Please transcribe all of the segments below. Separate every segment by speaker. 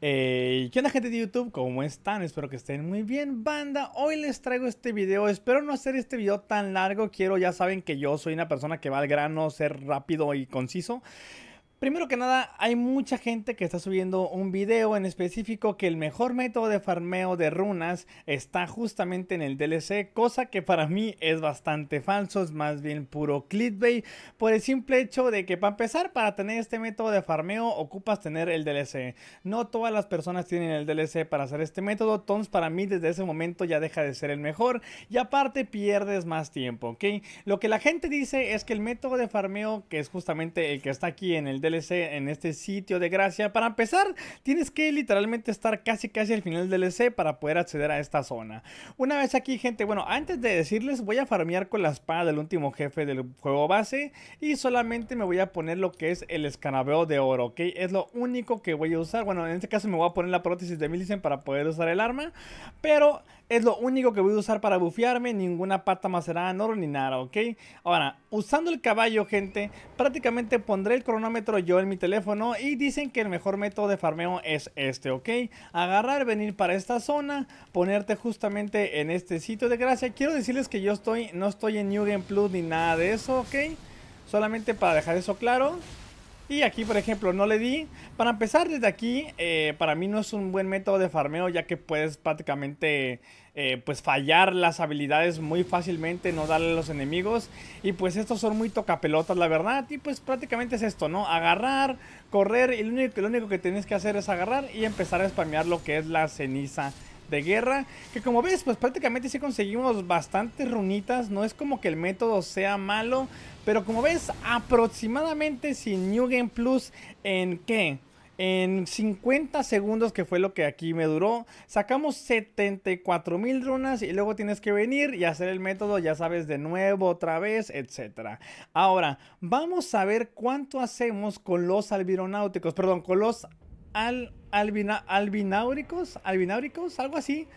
Speaker 1: Eh, ¿Qué onda gente de YouTube? ¿Cómo están? Espero que estén muy bien, banda. Hoy les traigo este video. Espero no hacer este video tan largo. Quiero, ya saben que yo soy una persona que va al grano, ser rápido y conciso. Primero que nada, hay mucha gente que está subiendo un video en específico que el mejor método de farmeo de runas está justamente en el DLC, cosa que para mí es bastante falso, es más bien puro clickbait, por el simple hecho de que para empezar, para tener este método de farmeo ocupas tener el DLC. No todas las personas tienen el DLC para hacer este método, entonces para mí desde ese momento ya deja de ser el mejor y aparte pierdes más tiempo, ¿ok? Lo que la gente dice es que el método de farmeo, que es justamente el que está aquí en el DLC, DLC en este sitio de gracia. Para empezar, tienes que literalmente estar casi casi al final del DLC para poder acceder a esta zona. Una vez aquí, gente, bueno, antes de decirles, voy a farmear con la espada del último jefe del juego base y solamente me voy a poner lo que es el escanabeo de oro, ¿ok? Es lo único que voy a usar. Bueno, en este caso me voy a poner la prótesis de Millicent para poder usar el arma, pero es lo único que voy a usar para bufiarme. ninguna pata macerada en oro ni nada, ¿ok? Ahora, usando el caballo, gente, prácticamente pondré el cronómetro yo en mi teléfono y dicen que el mejor método de farmeo es este, ¿ok? Agarrar, venir para esta zona, ponerte justamente en este sitio de gracia. Quiero decirles que yo estoy, no estoy en New Game Plus ni nada de eso, ¿ok? Solamente para dejar eso claro. Y aquí, por ejemplo, no le di. Para empezar, desde aquí, eh, para mí no es un buen método de farmeo, ya que puedes prácticamente eh, pues fallar las habilidades muy fácilmente, no darle a los enemigos. Y pues estos son muy tocapelotas, la verdad. Y pues prácticamente es esto, ¿no? Agarrar, correr, y lo único, lo único que tienes que hacer es agarrar y empezar a spamear lo que es la ceniza de guerra. Que como ves, pues prácticamente sí conseguimos bastantes runitas. No es como que el método sea malo. Pero como ves, aproximadamente sin New Game Plus, ¿en qué? En 50 segundos, que fue lo que aquí me duró, sacamos 74 mil runas y luego tienes que venir y hacer el método, ya sabes, de nuevo, otra vez, etc. Ahora, vamos a ver cuánto hacemos con los albironáuticos, perdón, con los al, albina, albinauricos, albinauricos, algo así.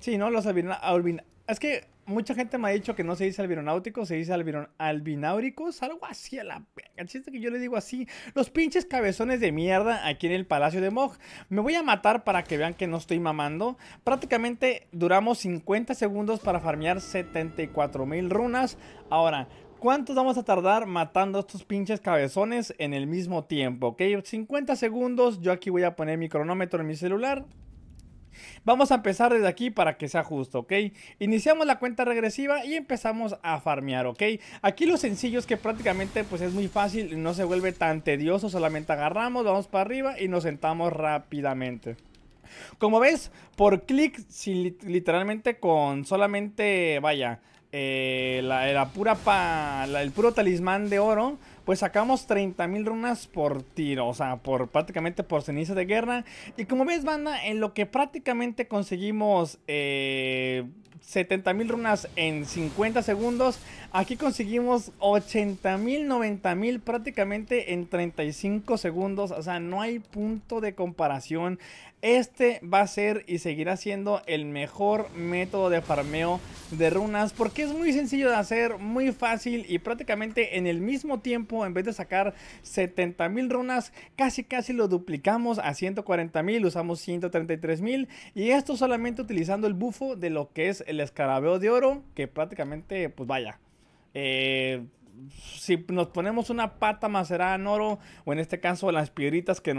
Speaker 1: Sí, ¿no? Los albinauricos. Es que mucha gente me ha dicho que no se dice albináuticos se dice albináuricos albinauricos, algo así a la El chiste que yo le digo así. Los pinches cabezones de mierda aquí en el Palacio de Mog. Me voy a matar para que vean que no estoy mamando. Prácticamente duramos 50 segundos para farmear 74 mil runas. Ahora, ¿Cuántos vamos a tardar matando estos pinches cabezones en el mismo tiempo? Ok, 50 segundos. Yo aquí voy a poner mi cronómetro en mi celular. Vamos a empezar desde aquí para que sea justo, ¿ok? Iniciamos la cuenta regresiva y empezamos a farmear, ¿ok? Aquí lo sencillo es que prácticamente pues es muy fácil, no se vuelve tan tedioso, solamente agarramos, vamos para arriba y nos sentamos rápidamente. Como ves, por clic, literalmente con solamente, vaya, eh, la, pura el puro talismán de oro, pues sacamos 30.000 runas por tiro, o sea, por prácticamente por ceniza de guerra. Y como ves, banda, en lo que prácticamente conseguimos eh, 70.000 mil runas en 50 segundos. Aquí conseguimos 80.000, mil, mil prácticamente en 35 segundos. O sea, no hay punto de comparación. Este va a ser y seguirá siendo el mejor método de farmeo de runas porque es muy sencillo de hacer, muy fácil y prácticamente en el mismo tiempo, en vez de sacar 70.000 mil runas, casi casi lo duplicamos a 140.000, mil, usamos 133 mil y esto solamente utilizando el bufo de lo que es el el escarabeo de oro, que prácticamente, pues vaya, eh, si nos ponemos una pata macerada en oro, o en este caso las piedritas que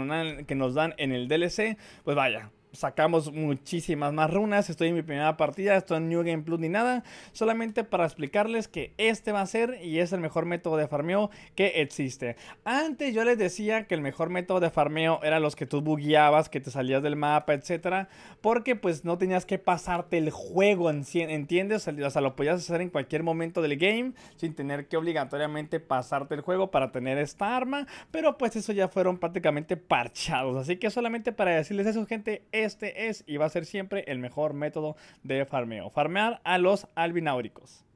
Speaker 1: que nos dan en el DLC, pues vaya, sacamos muchísimas más runas. Estoy en mi primera partida, esto en New Game Plus ni nada. Solamente para explicarles que este va a ser y es el mejor método de farmeo que existe. Antes yo les decía que el mejor método de farmeo era los que tú bugueabas, que te salías del mapa, etcétera, porque pues no tenías que pasarte el juego, ¿entiendes? O sea, lo podías hacer en cualquier momento del game sin tener que obligatoriamente pasarte el juego para tener esta arma, pero pues eso ya fueron prácticamente parchados. Así que solamente para decirles eso, gente, este es y va a ser siempre el mejor método de farmeo. Farmear a los albináuricos.